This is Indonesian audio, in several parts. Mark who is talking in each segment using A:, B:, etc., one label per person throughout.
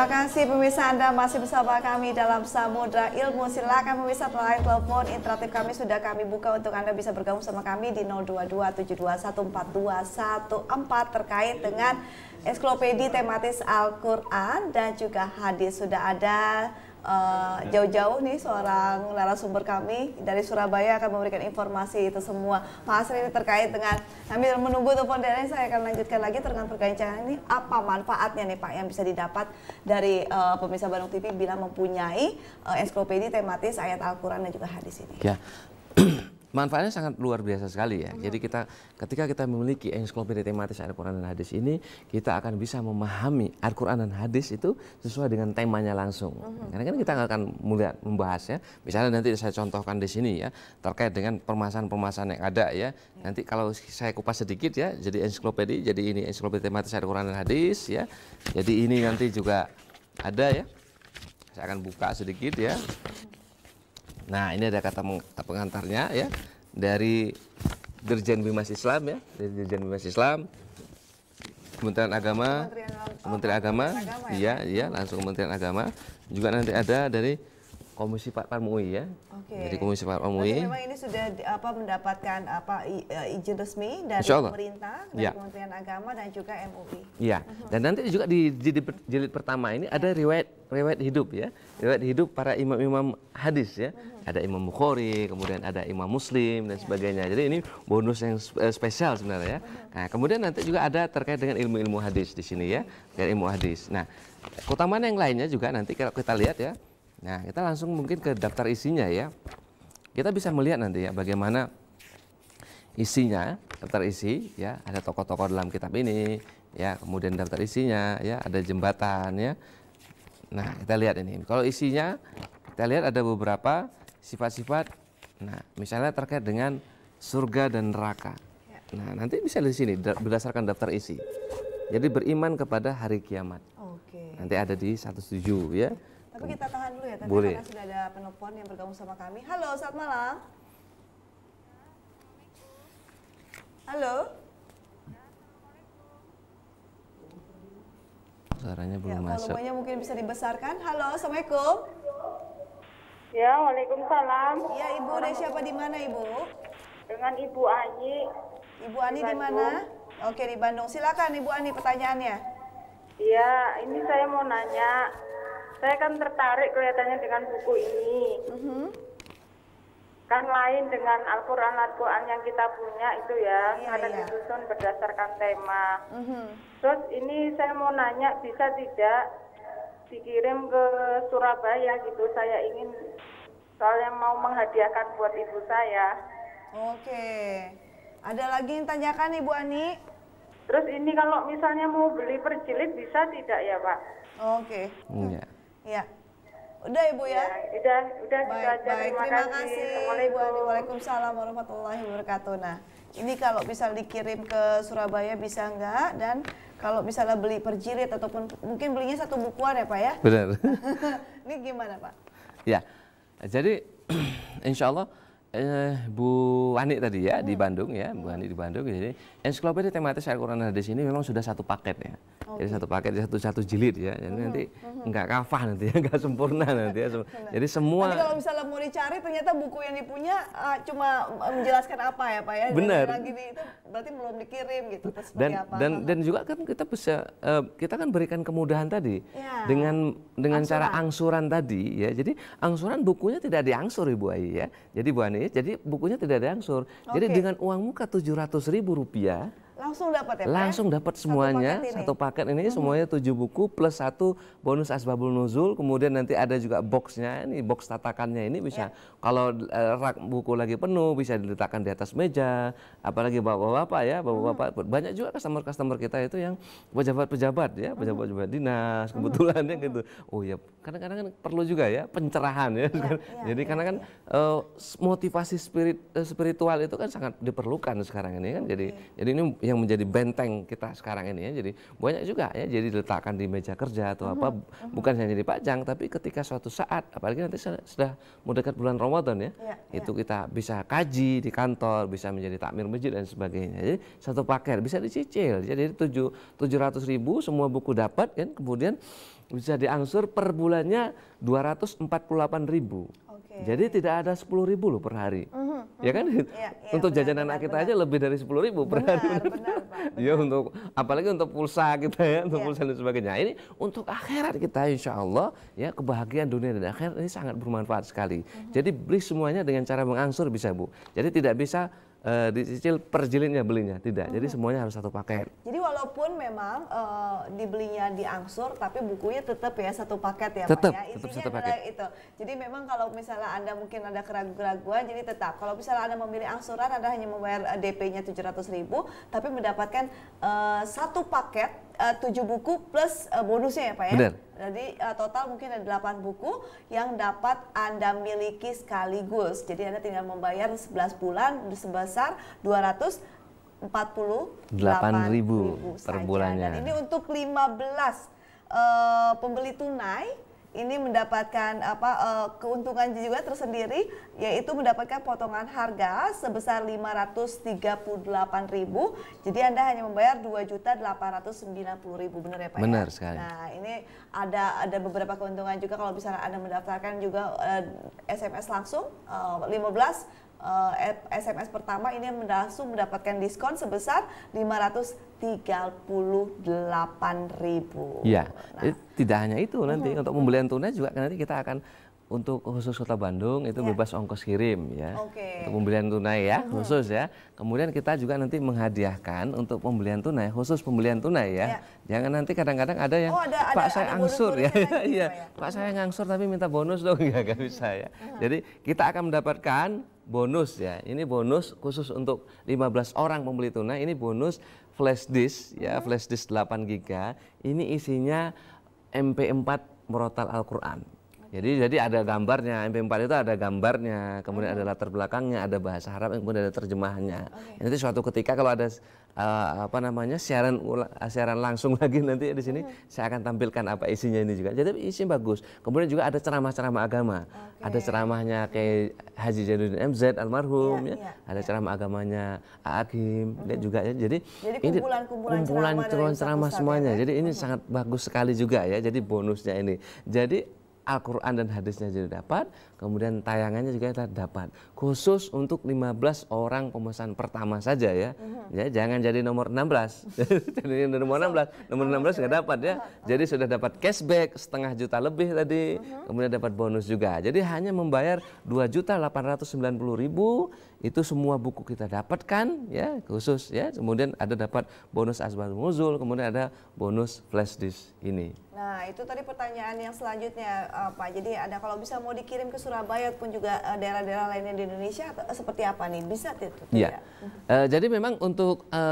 A: Terima kasih pemirsa Anda masih bersama kami dalam Samudra Ilmu. Silakan pemirsa telah telepon interaktif kami sudah kami buka untuk Anda bisa bergabung sama kami di 0227214214 terkait dengan ensiklopedia tematis Al-Qur'an dan juga hadis sudah ada Eh, ya. jauh-jauh nih seorang narasumber kami dari Surabaya akan memberikan informasi itu semua. Mas ini terkait dengan kami menunggu telepon dari saya akan lanjutkan lagi terkait perbincangan ini apa manfaatnya nih Pak yang bisa didapat dari uh, pemirsa Bandung TV bila mempunyai uh, eh, ensiklopedia tematis ayat Al-Qur'an dan juga hadis ini.
B: Ya. manfaatnya sangat luar biasa sekali ya. Jadi kita ketika kita memiliki ensiklopedia tematis Al-Qur'an dan hadis ini, kita akan bisa memahami Al-Qur'an dan hadis itu sesuai dengan temanya langsung. Karena kan kita akan mulai membahasnya. Misalnya nanti saya contohkan di sini ya, terkait dengan permasalahan-permasalahan yang ada ya. Nanti kalau saya kupas sedikit ya, jadi ensiklopedia, jadi ini ensiklopedia tematis Al-Qur'an dan hadis ya. Jadi ini nanti juga ada ya. Saya akan buka sedikit ya. Nah, ini ada kata pengantarnya ya dari Dirjen Bimas Islam ya, dari Dirjen Bimas Islam Kementerian Agama, Kementerian, Kementerian Agama, ya. iya, iya, langsung Kementerian Agama. Juga nanti ada dari Komisi Parpam MUI ya.
A: Okay. Jadi Komisi
B: Parpam MUI. memang
A: ini sudah apa mendapatkan apa e, izin resmi dari pemerintah, dari ya. Kementerian Agama dan juga MUI.
B: Iya. Mhm. Dan nanti juga di jilid, pertama ini ya. ada riwayat riwayat hidup ya. Riwayat hidup para imam-imam hadis ya. Mhm. Ada Imam Bukhari, kemudian ada Imam Muslim dan ya. sebagainya. Jadi ini bonus yang eh, spesial sebenarnya ya. mhm. Nah, kemudian nanti juga ada terkait dengan ilmu-ilmu hadis di sini ya. dari ilmu hadis. Nah, keutamaan yang lainnya juga nanti kalau kita lihat ya Nah, kita langsung mungkin ke daftar isinya ya. Kita bisa melihat nanti ya bagaimana isinya, daftar isi ya, ada tokoh-tokoh dalam kitab ini, ya, kemudian daftar isinya ya, ada jembatan ya. Nah, kita lihat ini. Kalau isinya kita lihat ada beberapa sifat-sifat nah, misalnya terkait dengan surga dan neraka. Nah, nanti bisa di sini berdasarkan daftar isi. Jadi beriman kepada hari kiamat. Oke. Nanti ada di 17 ya. Tapi kita tahan dulu ya, tadi Boleh. karena
A: sudah ada penelpon yang bergabung sama kami. Halo, selamat malam. Halo.
B: Suaranya belum ya, masuk. Volumenya
A: mungkin bisa dibesarkan. Halo, assalamualaikum. Ya, waalaikumsalam. Ya, ibu, dari siapa di mana ibu? Dengan ibu Ani. Ibu Ani di, di mana? Oke di Bandung. Silakan ibu Ani pertanyaannya. Iya, ini saya mau nanya saya kan tertarik kelihatannya dengan buku ini. Mm -hmm. Kan lain dengan Al-Quran Al-Quran yang kita punya itu ya, iya, ada iya. disusun berdasarkan tema. Mm -hmm. Terus ini saya mau nanya bisa tidak dikirim ke Surabaya gitu? Saya ingin soalnya mau menghadiahkan buat ibu saya. Oke. Ada lagi yang tanyakan Ibu Ani? Terus ini kalau misalnya mau beli perjilid bisa tidak ya Pak? Oke. Okay. Iya. Iya. Udah Ibu ya? ya udah, udah baik, Baik. Terima, terima kasih. Assalamualaikum. Waalaikumsalam warahmatullahi wabarakatuh. Nah, ini kalau bisa dikirim ke Surabaya bisa enggak dan kalau misalnya beli per jilid ataupun mungkin belinya satu bukuan ya Pak ya? Benar. ini gimana Pak?
B: Ya, jadi insya Allah eh, Bu Ani tadi ya hmm. di iya. Bandung ya, Bu iya. Ani di Bandung. Jadi ensiklopedia tematis Al-Qur'an di sini memang sudah satu paket ya. Oh, jadi gitu. satu paket satu satu jilid ya. Jadi hmm. nanti hmm. nggak kafah nanti ya, nggak sempurna nanti ya. Jadi semua Nanti kalau
A: misalnya mau dicari ternyata buku yang dipunya uh, cuma menjelaskan apa ya, Pak ya. Benar. Lagi di, itu berarti belum dikirim gitu. Terus dan apa? dan
B: dan juga kan kita bisa uh, kita kan berikan kemudahan tadi ya. dengan dengan angsuran. cara angsuran tadi ya. Jadi angsuran bukunya tidak diangsur Ibu Ayi ya. Jadi Bu Ani Inggris, jadi bukunya tidak ada angsur. Okay. Jadi dengan uang muka tujuh ratus ribu rupiah
A: langsung dapat ya, ya? langsung
B: dapat semuanya satu paket ini, satu paket ini hmm. semuanya tujuh buku plus satu bonus asbabul nuzul kemudian nanti ada juga boxnya ini box tatakannya ini bisa yeah. kalau eh, rak buku lagi penuh bisa diletakkan di atas meja apalagi bapak-bapak ya bapak-bapak hmm. banyak juga customer-customer kita itu yang pejabat-pejabat ya pejabat-pejabat dinas kebetulan hmm. ya gitu oh ya kadang-kadang kan perlu juga ya pencerahan ya. ya, ya Jadi ya, karena kan iya. eh, motivasi spirit eh, spiritual itu kan sangat diperlukan sekarang ini kan. Jadi okay. Iya. jadi ini yang menjadi benteng kita sekarang ini ya. Jadi banyak juga ya jadi diletakkan di meja kerja atau uh -huh, apa uh -huh. Uh-huh. bukan hanya di pajang, tapi ketika suatu saat apalagi nanti sudah mau dekat bulan Ramadan ya, ya itu ya. kita bisa kaji di kantor, bisa menjadi takmir masjid dan sebagainya. Jadi satu paket bisa dicicil. Jadi tujuh ratus ribu semua buku dapat kan kemudian bisa diangsur per bulannya 248 ribu. Okay. Jadi tidak ada 10 ribu loh per hari. Mm -hmm. Ya kan? Yeah, iya, yeah, untuk benar, jajanan benar, kita benar. aja lebih dari 10 ribu benar, per hari. Benar, ya, benar, benar. Ya untuk apalagi untuk pulsa kita ya, untuk yeah. pulsa dan sebagainya. Ini untuk akhirat kita insya Allah ya kebahagiaan dunia dan akhirat ini sangat bermanfaat sekali. Mm -hmm. Jadi beli semuanya dengan cara mengangsur bisa Bu. Jadi tidak bisa uh, dicicil per jilidnya belinya, tidak. Hmm. Jadi semuanya harus satu paket.
A: Jadi walaupun memang uh, dibelinya diangsur tapi bukunya tetap ya satu paket ya, tetap, ya. Tetap satu paket. itu. Jadi memang kalau misalnya anda mungkin ada keraguan-keraguan, jadi tetap. Kalau misalnya anda memilih angsuran, anda hanya membayar eh, DP-nya tujuh ratus ribu, tapi mendapatkan uh, satu paket Eh, uh, 7 buku plus uh, bonusnya ya Pak ya? Benar. Jadi uh, total mungkin ada 8 buku yang dapat Anda miliki sekaligus. Jadi Anda tinggal membayar 11 bulan sebesar 200 puluh
B: ribu, ribu per bulannya. Dan
A: ini untuk 15 uh, pembeli tunai ini mendapatkan apa uh, keuntungan juga tersendiri yaitu mendapatkan potongan harga sebesar 538.000. Jadi Anda hanya membayar 2.890.000 benar ya Pak? Ya? Benar ya? sekali. Nah, ini ada ada beberapa keuntungan juga kalau misalnya Anda mendaftarkan juga uh, eh, SMS langsung uh, 15 SMS pertama ini langsung mendapatkan diskon sebesar 38.000. Iya.
B: Nah. Eh, tidak hanya itu nanti hmm. untuk pembelian tunai juga nanti kita akan untuk khusus Kota Bandung itu yeah. bebas ongkos kirim ya. Okay. Untuk pembelian tunai ya, mm-hmm. khusus ya. Kemudian kita juga nanti menghadiahkan untuk pembelian tunai, khusus pembelian tunai ya. Yeah. Jangan nanti kadang-kadang ada yang oh, ada, Pak ada, saya ada angsur ya. Gitu, iya. Ya? Pak saya ngangsur tapi minta bonus dong ya gak bisa ya. Mm-hmm. Jadi kita akan mendapatkan bonus ya. Ini bonus khusus untuk 15 orang pembeli tunai, ini bonus flash disk ya, mm-hmm. flash disk 8 GB, ini isinya MP4 murotal Al-Qur'an. Jadi jadi ada gambarnya, MP4 itu ada gambarnya, kemudian ada mm-hmm. latar belakangnya, ada bahasa Arab, kemudian ada terjemahannya. Okay. Nanti suatu ketika kalau ada uh, apa namanya siaran ulang, eh, siaran langsung lagi nanti di sini hmm. saya akan tampilkan apa isinya ini juga. Jadi isi bagus. Kemudian juga ada ceramah-ceramah agama. Okay. Ada ceramahnya kayak Haji Jadudin MZ almarhum iya, ya, ya. yeah, ada iya. ceramah agamanya Aakim hmm. dan juga ya. Jadi, Jadi ini kumpulan-kumpulan ceramah, ceramah semuanya. Ya. Jadi ini hmm. sangat bagus sekali juga ya. Jadi bonusnya ini. Jadi Al-Quran dan hadisnya jadi dapat, kemudian tayangannya juga kita dapat. Khusus untuk 15 orang pemesan pertama saja ya. Uh ya jangan jadi nomor 16. jadi nomor 16, nomor 16 nggak dapat ya. Jadi sudah dapat cashback setengah juta lebih tadi, mhm. kemudian dapat bonus juga. Jadi hanya membayar 2.890.000 itu semua buku kita dapatkan ya khusus ya kemudian ada dapat bonus asbab muzul kemudian ada bonus flash disk ini
A: nah itu tadi pertanyaan yang selanjutnya apa eh, jadi ada kalau bisa mau dikirim ke Surabaya pun juga eh, daerah-daerah lainnya di Indonesia atau, eh, seperti apa nih bisa tidak
B: ya E, jadi memang untuk e,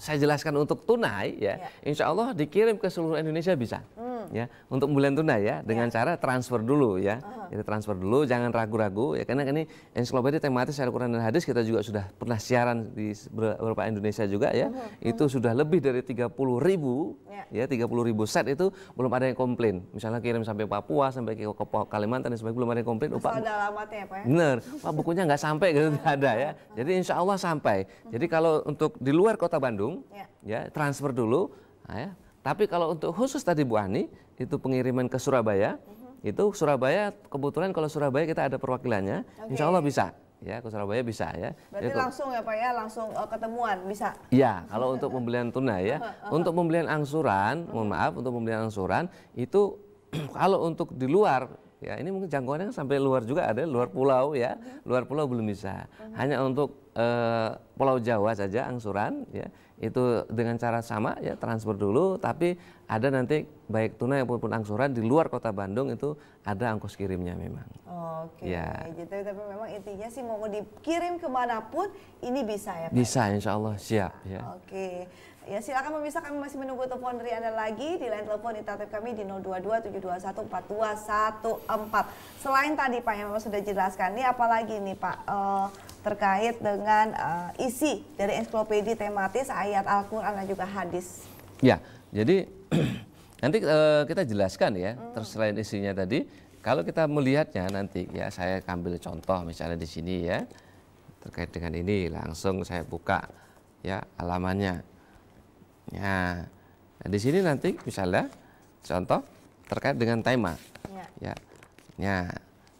B: saya jelaskan untuk tunai ya, ya. Insya Allah dikirim ke seluruh Indonesia bisa hmm hmm. ya untuk bulan tunai ya dengan ya. cara transfer dulu ya. Uh -huh. transfer dulu jangan ragu-ragu ya karena ini ensiklopedia tematis Al-Qur'an dan hadis kita juga sudah pernah siaran di beberapa Indonesia juga ya. Uh -huh. Itu sudah lebih dari tiga puluh ribu ya, ya 30 ribu set itu belum ada yang komplain. Misalnya kirim sampai Papua sampai ke Kalimantan dan sebagainya belum ada yang komplain. Upah benar, ada
A: alamatnya ya, Pak ya? Bener.
B: Pak bukunya nggak sampai gitu ada ya. Jadi insya Allah sampai. Jadi kalau untuk di luar kota Bandung ya, ya transfer dulu. Nah, ya, tapi kalau untuk khusus tadi Bu Ani, itu pengiriman ke Surabaya, uh-huh. itu Surabaya kebetulan kalau Surabaya kita ada perwakilannya, okay. insya Allah bisa. Ya, ke Surabaya bisa ya. Berarti Jadi, langsung
A: ya Pak ya, langsung uh, ketemuan bisa?
B: Ya, kalau untuk pembelian tunai ya. Untuk pembelian angsuran, mohon mm-hmm. maaf, untuk pembelian angsuran itu kalau untuk di luar ya ini mungkin jangkauannya kan sampai luar juga ada luar mm-hmm. pulau ya luar pulau belum bisa hanya untuk eh, pulau Jawa saja angsuran ya itu dengan cara sama ya transfer dulu tapi ada nanti baik tunai maupun angsuran di luar kota Bandung itu ada angkos kirimnya memang.
A: Oke. Okay. Ya. Jadi gitu. tapi memang intinya sih mau dikirim kemanapun ini bisa ya. Pak?
B: Bisa insya Allah siap. Ya.
A: Oke. Ya silakan pemirsa kami masih menunggu telepon dari Anda lagi di line telepon di interaktif kami di 0227214214. Selain tadi Pak yang sudah jelaskan, ini apalagi nih Pak uh, terkait dengan uh, isi dari ensiklopedia tematis ayat Al-Qur'an dan juga hadis.
B: Ya, jadi nanti uh, kita jelaskan ya, hmm. terus selain isinya tadi, kalau kita melihatnya nanti ya saya ambil contoh misalnya di sini ya terkait dengan ini langsung saya buka ya alamannya Ya. Nah, di sini nanti misalnya contoh terkait dengan tema. Ya. Ya. ya.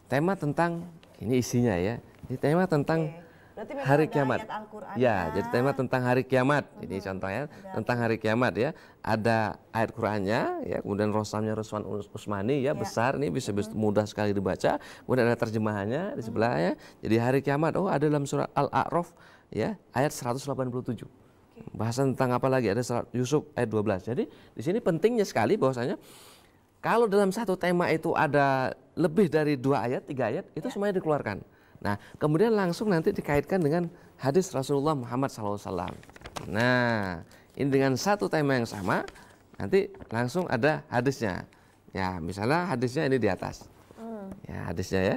B: Tema tentang ini isinya ya. Ini tema tentang
A: Oke. hari kiamat. Ya, ya, jadi
B: tema tentang hari kiamat. Hmm. Ini contohnya ya. tentang hari kiamat ya. Ada ayat Qur'annya ya, kemudian rosamnya Ruswan Usmani ya, ya. besar ini bisa, bisa mudah sekali dibaca. Kemudian ada terjemahannya di hmm. sebelahnya. Jadi hari kiamat oh ada dalam surat Al-A'raf ya, ayat 187. Bahasan tentang apa lagi? Ada surat Yusuf ayat 12. Jadi di sini pentingnya sekali bahwasanya kalau dalam satu tema itu ada lebih dari dua ayat, tiga ayat, itu ya. semuanya dikeluarkan. Nah, kemudian langsung nanti dikaitkan dengan hadis Rasulullah Muhammad SAW. Nah, ini dengan satu tema yang sama, nanti langsung ada hadisnya. Ya, misalnya hadisnya ini di atas. Hmm. Ya, hadisnya ya.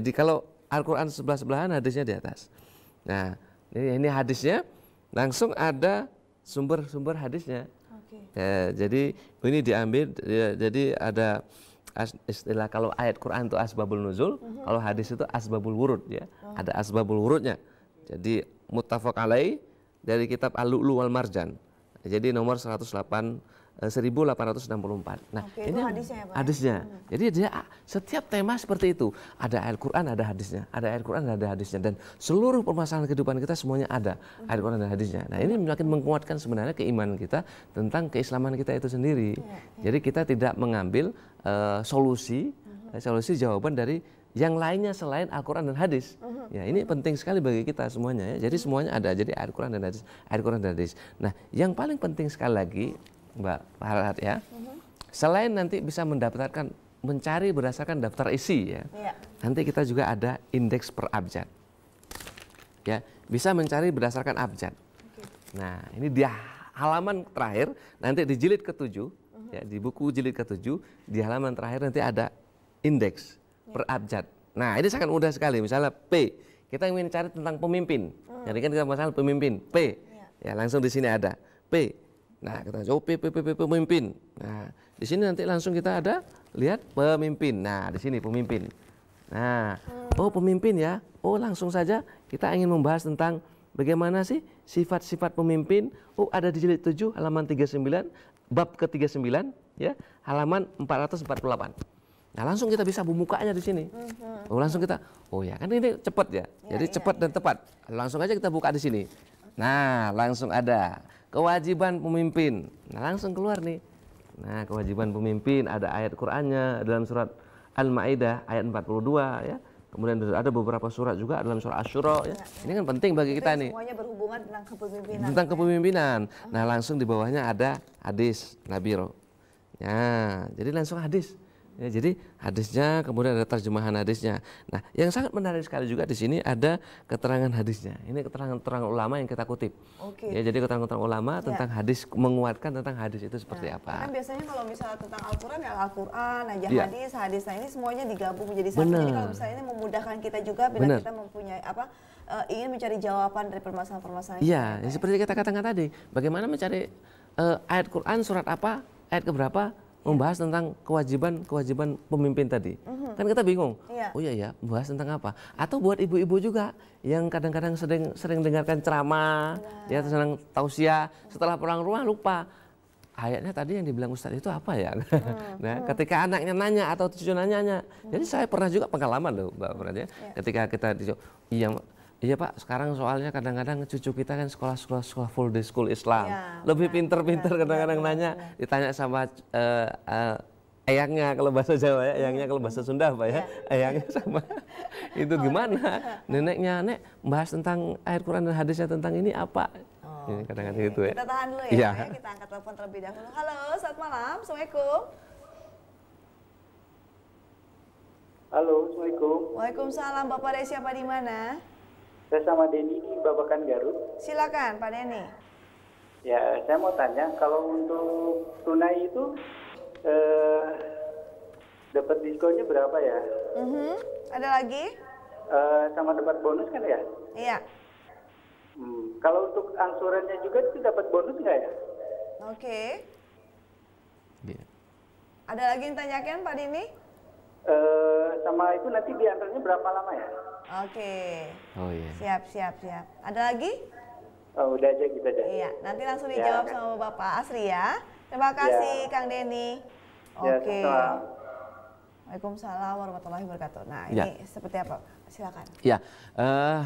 B: Jadi kalau Al-Quran sebelah-sebelahan, hadisnya di atas. Nah, ini hadisnya, langsung ada sumber-sumber hadisnya. Okay. Ya, jadi ini diambil ya, jadi ada istilah kalau ayat Quran itu asbabul nuzul, mm-hmm. kalau hadis itu asbabul wurud ya. Oh. Ada asbabul wurudnya. Jadi muttafaq alai dari kitab Al-Lu'lu wal Marjan. Jadi nomor 108 1864. Eh, nah, Oke, ini hadisnya, ya, Pak? Ya? hadisnya. Hmm. Jadi dia ah, setiap tema seperti itu, ada ayat quran ada hadisnya, ada ayat quran ada hadisnya dan seluruh permasalahan kehidupan kita semuanya ada ayat quran dan hadisnya. Nah, ini makin menguatkan sebenarnya keimanan kita tentang keislaman kita itu sendiri. Iya, iya. Jadi kita tidak mengambil uh, solusi mhm. eh, solusi jawaban dari yang lainnya selain Al-Quran dan hadis. Mhm. Ya, ini penting sekali bagi kita semuanya. Ya. Jadi semuanya ada. Jadi Al-Quran dan hadis, Al-Quran dan hadis. Nah, yang paling penting sekali lagi Mbak Farhat ya. Mm-hmm. Selain nanti bisa mendaftarkan mencari berdasarkan daftar isi ya. Yeah. Nanti kita juga ada indeks per abjad. Ya, bisa mencari berdasarkan abjad. Okay. Nah, ini dia halaman terakhir nanti di jilid ketujuh mm-hmm. ya di buku jilid ke ketujuh di halaman terakhir nanti ada indeks yeah. per abjad. Nah, ini sangat mudah sekali. Misalnya P, kita ingin cari tentang pemimpin. Mm. Jadi kan kita masalah pemimpin, P. Yeah. Ya, langsung di sini ada P Nah, kita oh P, P, P, pemimpin. Nah, di sini nanti langsung kita ada lihat pemimpin. Nah, di sini pemimpin. Nah, oh pemimpin ya. Oh, langsung saja kita ingin membahas tentang bagaimana sih sifat-sifat pemimpin. Oh, ada di jilid 7 halaman 39, bab ke-39 ya, halaman 448. Nah langsung kita bisa bukanya di sini. Mm-hmm. Oh langsung kita, oh ya kan ini cepat ya? ya, jadi ya, cepat dan tepat. Langsung aja kita buka di sini. Nah, langsung ada kewajiban pemimpin. Nah, langsung keluar nih. Nah, kewajiban pemimpin ada ayat Qur'annya dalam surat Al-Maidah ayat 42 ya. Kemudian ada beberapa surat juga dalam surat Asyura ya. Ini kan penting bagi kita nih.
A: Semuanya berhubungan tentang kepemimpinan. Tentang
B: kepemimpinan. Nah, langsung di bawahnya ada hadis Nabi Ya, jadi langsung hadis. Ya, jadi hadisnya kemudian ada terjemahan hadisnya. Nah, yang sangat menarik sekali juga di sini ada keterangan hadisnya. Ini keterangan-keterangan ulama yang kita kutip. Oke. Okay. Ya, jadi keterangan-keterangan ulama yeah. tentang hadis menguatkan tentang hadis itu seperti nah, apa.
A: Kan biasanya kalau misalnya tentang Al-Qur'an ya Al-Qur'an aja yeah. hadis, hadis. Nah, ini semuanya digabung menjadi satu. Bener. Jadi kalau misalnya ini memudahkan kita juga bila Bener. kita mempunyai apa uh, ingin mencari jawaban dari permasalahan-permasalahan. Iya,
B: -permasalahan ya, ya seperti kita katakan tadi, bagaimana mencari uh, ayat Quran surat apa, ayat keberapa, membahas tentang kewajiban-kewajiban pemimpin tadi. mm Kan kita bingung. Yeah. Oh iya ya, membahas tentang apa? Atau buat ibu-ibu juga yang kadang-kadang sering sering dengarkan ceramah, yeah. ya senang tausiah, setelah pulang rumah lupa ayatnya tadi yang dibilang Ustadz itu apa ya? Hmm. nah, ketika anaknya nanya atau cucu nanya, mhm. jadi saya pernah juga pengalaman loh, Mbak Pernah ya. Yeah. Ketika kita yang Iya Pak, sekarang soalnya kadang-kadang cucu kita kan sekolah-sekolah sekolah full day school Islam. Ya, Lebih pinter-pinter iya, kadang-kadang ya, nanya, ya. ditanya sama uh, eh, uh, eh, ayangnya kalau bahasa Jawa ya, ayangnya kalau bahasa Sunda Pak ya, ayangnya iya. sama itu oh. gimana? Neneknya, Nek, bahas tentang air Quran dan hadisnya tentang ini apa? Oh, ini kadang-kadang okay. itu ya. Kita tahan dulu ya, ya. ya, kita angkat telepon
A: terlebih dahulu. Halo, selamat malam, Assalamualaikum.
B: Halo, Assalamualaikum. Waalaikumsalam,
A: Bapak dari siapa di mana?
B: Saya sama Denny di Babakan Garut. Silakan Pak Denny. Ya, saya mau tanya kalau untuk tunai itu eh, dapat diskonnya berapa ya? Mm -hmm. Ada lagi? Eh, sama dapat bonus kan ya? Iya. Hmm. Kalau untuk angsurannya juga itu dapat bonus nggak ya? Oke.
A: Okay. Iya. Yeah. Ada lagi yang tanyakan Pak Denny?
B: Eh, sama itu nanti diantaranya berapa lama ya?
A: Oke. Oh iya. Siap, siap, siap. Ada lagi? Oh, udah aja gitu aja. Iya, nanti langsung ya. dijawab ya. sama Bapak Asri ya. Terima ya. kasih ya. Kang Denny.
B: Ya, Oke. Okay. Ya,
A: Waalaikumsalam warahmatullahi wabarakatuh. Nah, ini ya. seperti apa? Silakan.
B: Ya. Uh,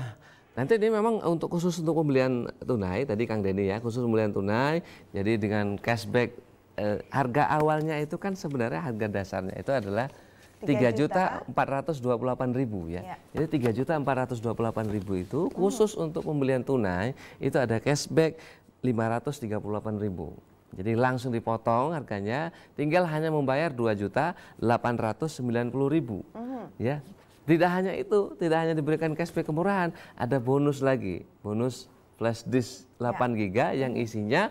B: Nanti ini memang untuk khusus untuk pembelian tunai tadi Kang Denny ya khusus pembelian tunai jadi dengan cashback eh, harga awalnya itu kan sebenarnya harga dasarnya itu adalah
A: tiga juta
B: empat ratus dua puluh delapan ribu ya. ya. Jadi tiga juta empat ratus dua puluh delapan ribu itu hmm. khusus hmm. untuk pembelian tunai itu ada cashback lima ratus tiga puluh delapan ribu. Jadi langsung dipotong harganya, tinggal hanya membayar dua juta delapan ratus sembilan puluh ribu. Hmm. Ya, tidak hanya itu, tidak hanya diberikan cashback kemurahan, ada bonus lagi, bonus flash disk 8 ya. giga yang isinya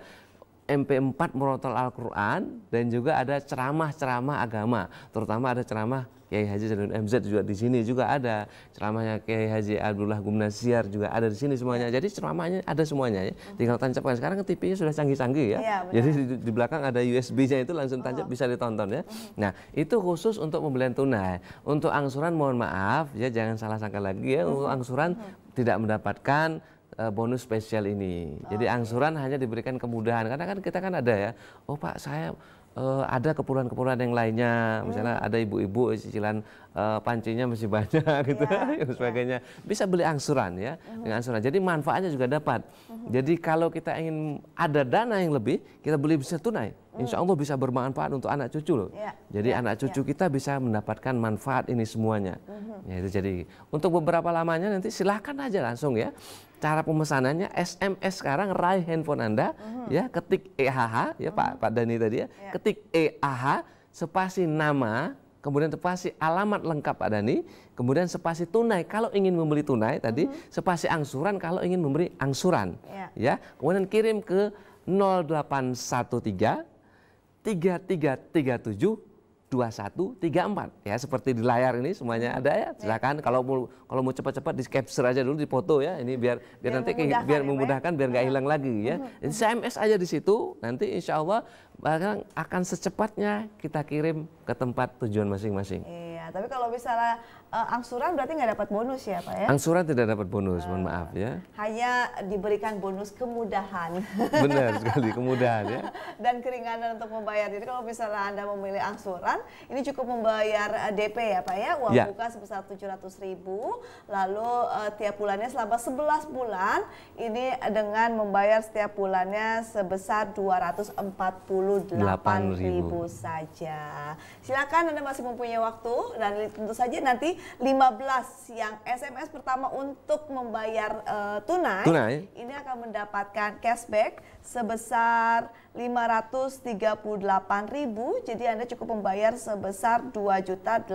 B: MP4 Murotol Al-Quran dan juga ada ceramah-ceramah agama, terutama ada ceramah Kiai Haji Zainul MZ juga di sini juga ada, ceramahnya Kiai Haji Abdullah Gumnasiar juga ada di sini semuanya. Jadi ceramahnya ada semuanya ya. Tinggal tancapkan. Sekarang TV-nya sudah canggih-canggih ya. ya Jadi di, di belakang ada USB-nya itu langsung tancap oh. bisa ditonton ya. Mm-hmm. Nah, itu khusus untuk pembelian tunai. Untuk angsuran mohon maaf ya jangan salah sangka lagi ya. Untuk mm-hmm. angsuran mm-hmm. tidak mendapatkan Eh, bonus spesial ini. Oh. Jadi angsuran hanya diberikan kemudahan karena kan kita kan ada ya. Oh Pak saya uh, ada keperluan-keperluan yang lainnya, hmm. misalnya ada ibu-ibu cicilan uh, pancinya masih banyak gitu yeah, dan iya. sebagainya. Bisa beli angsuran ya, hmm. dengan angsuran. Jadi manfaatnya juga dapat. Hmm. Jadi kalau kita ingin ada dana yang lebih, kita beli bisa tunai. Hmm. Insya Allah bisa bermanfaat untuk anak cucu loh. Yeah. Jadi yeah. anak cucu yeah. kita bisa mendapatkan manfaat ini semuanya. Hmm. Ya itu jadi untuk beberapa lamanya nanti silahkan aja langsung ya cara pemesanannya SMS sekarang raih handphone Anda uh-huh. ya ketik EHH ya Pak mhm. Pak Dani tadi ya yeah. ketik EHH spasi nama kemudian spasi alamat lengkap Pak Dani kemudian spasi tunai kalau ingin membeli tunai tadi mm spasi angsuran kalau ingin memberi angsuran yeah. ya kemudian kirim ke 0813 3337 2134 ya seperti di layar ini semuanya ada ya silakan kalau mau kalau mau cepat-cepat di capture aja dulu di foto ya ini biar biar, biar nanti memudahkan, biar ya, ya? memudahkan ya, biar nggak hilang lagi ya hmm, hmm. jadi SMS aja di situ nanti insya Allah bahkan akan secepatnya kita kirim ke tempat tujuan masing-masing.
A: Iya, tapi kalau misalnya uh, angsuran berarti nggak dapat bonus ya Pak ya?
B: Angsuran tidak dapat bonus, uh, mohon maaf ya.
A: Hanya diberikan bonus kemudahan. Benar
B: sekali, kemudahan ya.
A: Dan keringanan untuk membayar. Jadi kalau misalnya Anda memilih angsuran, ini cukup membayar eh, DP ya Pak ya? Uang ya. buka sebesar 700 ribu, lalu uh, tiap bulannya selama 11 bulan, ini dengan membayar setiap bulannya sebesar 240 28.000 saja. Silakan Anda masih mempunyai waktu dan tentu saja nanti 15 yang SMS pertama untuk membayar uh, tunai, tunai ini akan mendapatkan cashback sebesar 538.000 jadi Anda cukup membayar sebesar 2.890.000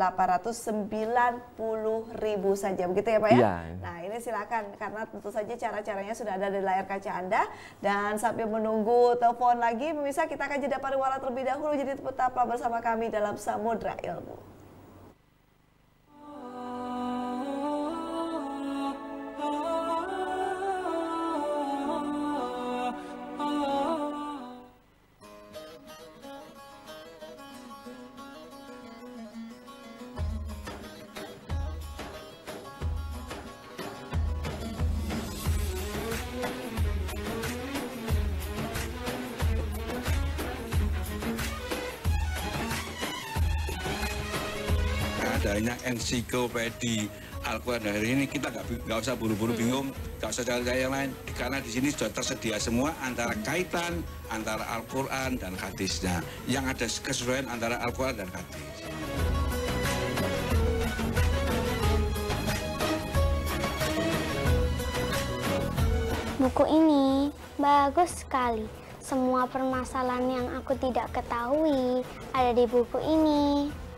A: saja begitu ya Pak ya? ya. Nah, ini silakan karena tentu saja cara-caranya sudah ada di layar kaca Anda dan sambil menunggu telepon lagi pemirsa kita akan jeda pariwara terlebih dahulu jadi tetaplah bersama kami dalam Samudra Ilmu.
B: ensiklopedi Al-Quran hari ini kita nggak usah buru-buru hmm. bingung, nggak usah cari-cari yang lain karena di sini sudah tersedia semua antara kaitan antara Al-Quran dan hadisnya yang ada kesesuaian antara Al-Quran dan hadis. Buku ini bagus sekali. Semua permasalahan yang aku tidak ketahui ada di buku ini.